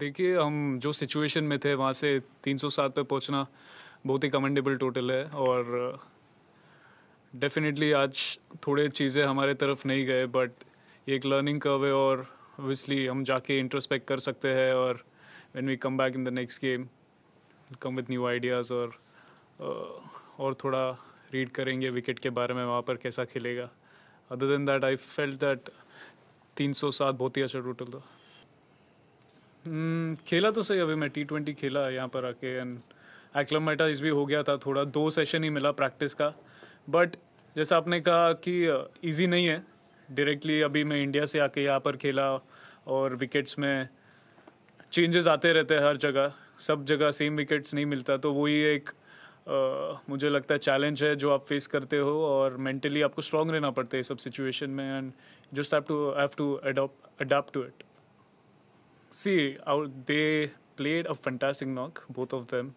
देखिए हम जो सिचुएशन में थे वहाँ से 307 पे पहुँचना बहुत ही कमेंडेबल टोटल है और डेफिनेटली आज थोड़े चीज़ें हमारे तरफ नहीं गए बट ये एक लर्निंग कर्व है और ओबियसली हम जाके इंट्रोस्पेक्ट कर सकते हैं और when we come back in the next game come with new ideas और और थोड़ा रीड करेंगे विकेट के बारे में वहाँ पर कैसा खेलेगा other than that I felt that तीन सौ सात बहुत ही अच्छा टोटल था हम्म, खेला तो सही अभी मैं टी ट्वेंटी खेला यहाँ पर आके एंड एक्लमेटाइज भी हो गया था थोड़ा दो सेशन ही मिला प्रैक्टिस का बट जैसा आपने कहा कि इजी uh, नहीं है डायरेक्टली अभी मैं इंडिया से आके यहाँ पर खेला और विकेट्स में चेंजेस आते रहते हैं हर जगह सब जगह सेम विकेट्स नहीं मिलता तो वही एक आ, uh, मुझे लगता है चैलेंज है जो आप फेस करते हो और मेंटली आपको स्ट्रांग रहना पड़ता है सब सिचुएशन में and just have to have to adopt adapt to it see, our, they played a fantastic knock, both of them.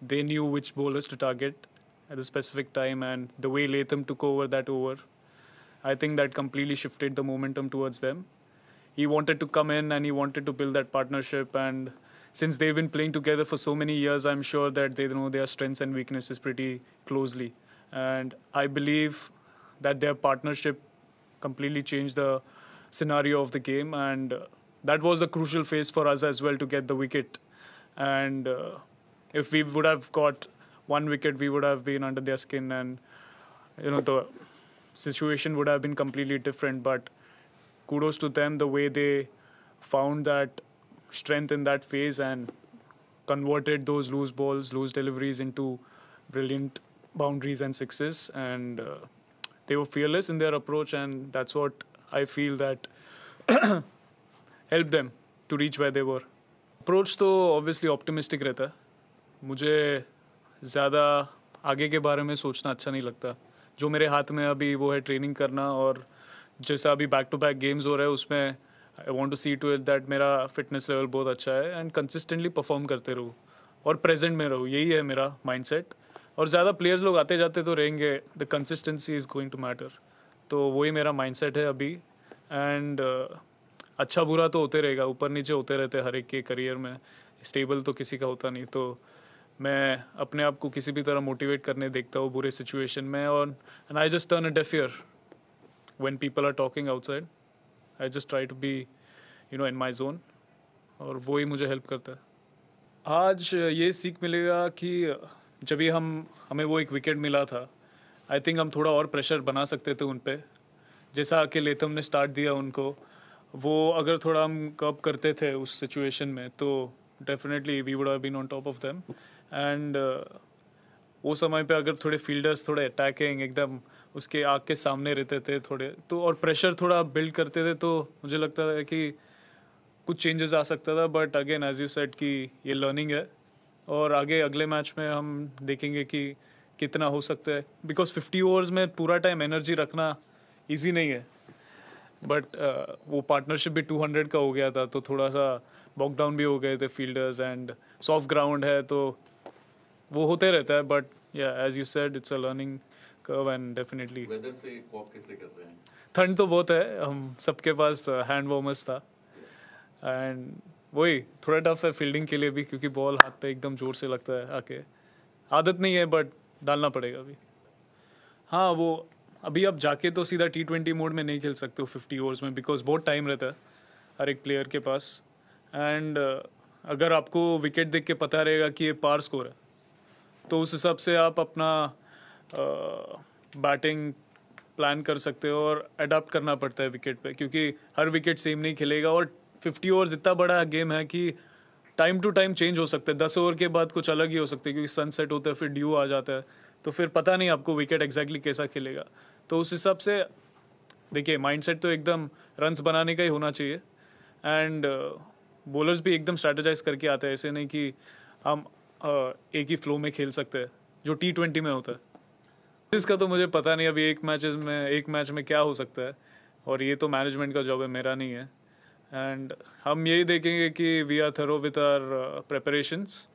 They knew which bowlers to target at a specific time, and the way Latham took over that over, I think that completely shifted the momentum towards them. He wanted to come in and he wanted to build that partnership, and since they've been playing together for so many years, I'm sure that they know their strengths and weaknesses pretty closely. And I believe that their partnership completely changed the scenario of the game and that was a crucial phase for us as well to get the wicket. And uh, if we would have got one wicket, we would have been under their skin, and you know the situation would have been completely different. But kudos to them the way they found that strength in that phase and converted those loose balls, loose deliveries into brilliant boundaries and sixes. And uh, they were fearless in their approach, and that's what I feel that. Help them to reach why they approach तो obviously optimistic रहता है मुझे ज़्यादा आगे के बारे में सोचना अच्छा नहीं लगता जो मेरे हाथ में अभी वो है ट्रेनिंग करना और जैसा अभी बैक टू बैक गेम्स हो रहे हैं उसमें I want to see to it that मेरा फिटनेस लेवल बहुत अच्छा है एंड कंसिस्टेंटली परफॉर्म करते रहूँ और प्रेजेंट में रहूँ यही है मेरा माइंड और ज़्यादा प्लेयर्स लोग आते जाते तो रहेंगे the consistency is going to matter तो वही मेरा माइंड है अभी एंड अच्छा बुरा तो होते रहेगा ऊपर नीचे होते रहते हर एक के करियर में स्टेबल तो किसी का होता नहीं तो मैं अपने आप को किसी भी तरह मोटिवेट करने देखता हूँ बुरे सिचुएशन में और and I just turn a deaf ear people are talking outside I just try to be you know in in my और वो ही मुझे हेल्प करता है आज ये सीख मिलेगा कि जब भी हम हमें वो एक विकेट मिला था आई थिंक हम थोड़ा और प्रेशर बना सकते थे उन पर जैसा अकेलेथम ने स्टार्ट दिया उनको वो अगर थोड़ा हम कप करते थे उस सिचुएशन में तो definitely we would been on top of them and वो समय पे अगर थोड़े फील्डर्स थोड़े अटैकिंग एकदम उसके आग के सामने रहते थे थोड़े तो और प्रेशर थोड़ा बिल्ड करते थे तो मुझे लगता था कि कुछ चेंजेस आ सकता था but again as you said कि ये लर्निंग है और आगे अगले मैच में हम देखेंगे कि कितना हो सकता है बिकॉज फिफ्टी ओवर्स में पूरा टाइम एनर्जी रखना ईजी नहीं है बट uh, वो पार्टनरशिप भी 200 का हो गया था तो थोड़ा सा बॉकडाउन भी हो गए थे फील्डर्स एंड सॉफ्ट ग्राउंड है तो वो होते रहता है बट या as you said it's a learning curve and definitely ठंड तो बहुत है हम सबके पास हैंड uh, वार्मर्स था एंड वही थोड़ा टफ है फील्डिंग के लिए भी क्योंकि बॉल हाथ पे एकदम जोर से लगता है आके आदत नहीं है बट डालना पड़ेगा अभी हाँ वो अभी आप जाके तो सीधा टी ट्वेंटी मोड में नहीं खेल सकते हो फिफ्टी ओवर्स में बिकॉज बहुत टाइम रहता है हर एक प्लेयर के पास एंड uh, अगर आपको विकेट देख के पता रहेगा कि ये पार स्कोर है तो उस हिसाब से आप अपना बैटिंग uh, प्लान कर सकते हो और अडाप्ट करना पड़ता है विकेट पे क्योंकि हर विकेट सेम नहीं खेलेगा और फिफ्टी ओवर्स इतना बड़ा गेम है कि टाइम टू टाइम चेंज हो सकता है दस ओवर के बाद कुछ अलग ही हो सकता है क्योंकि सनसेट होता है फिर ड्यू आ जाता है तो फिर पता नहीं आपको विकेट एग्जैक्टली कैसा खेलेगा तो उस हिसाब से देखिए माइंडसेट तो एकदम रन्स बनाने का ही होना चाहिए एंड बॉलर्स uh, भी एकदम स्ट्रेटेजाइज करके आते हैं ऐसे नहीं कि हम uh, एक ही फ्लो में खेल सकते हैं जो टी ट्वेंटी में होता है इसका तो मुझे पता नहीं अभी एक मैच में एक मैच में क्या हो सकता है और ये तो मैनेजमेंट का जॉब है मेरा नहीं है एंड हम यही देखेंगे कि we are thorough with our preparations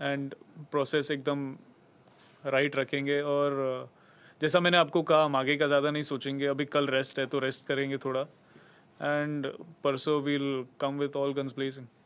and process एकदम राइट रखेंगे और uh, जैसा मैंने आपको कहा हम आगे का ज़्यादा नहीं सोचेंगे अभी कल रेस्ट है तो रेस्ट करेंगे थोड़ा एंड परसों we'll come with all guns placing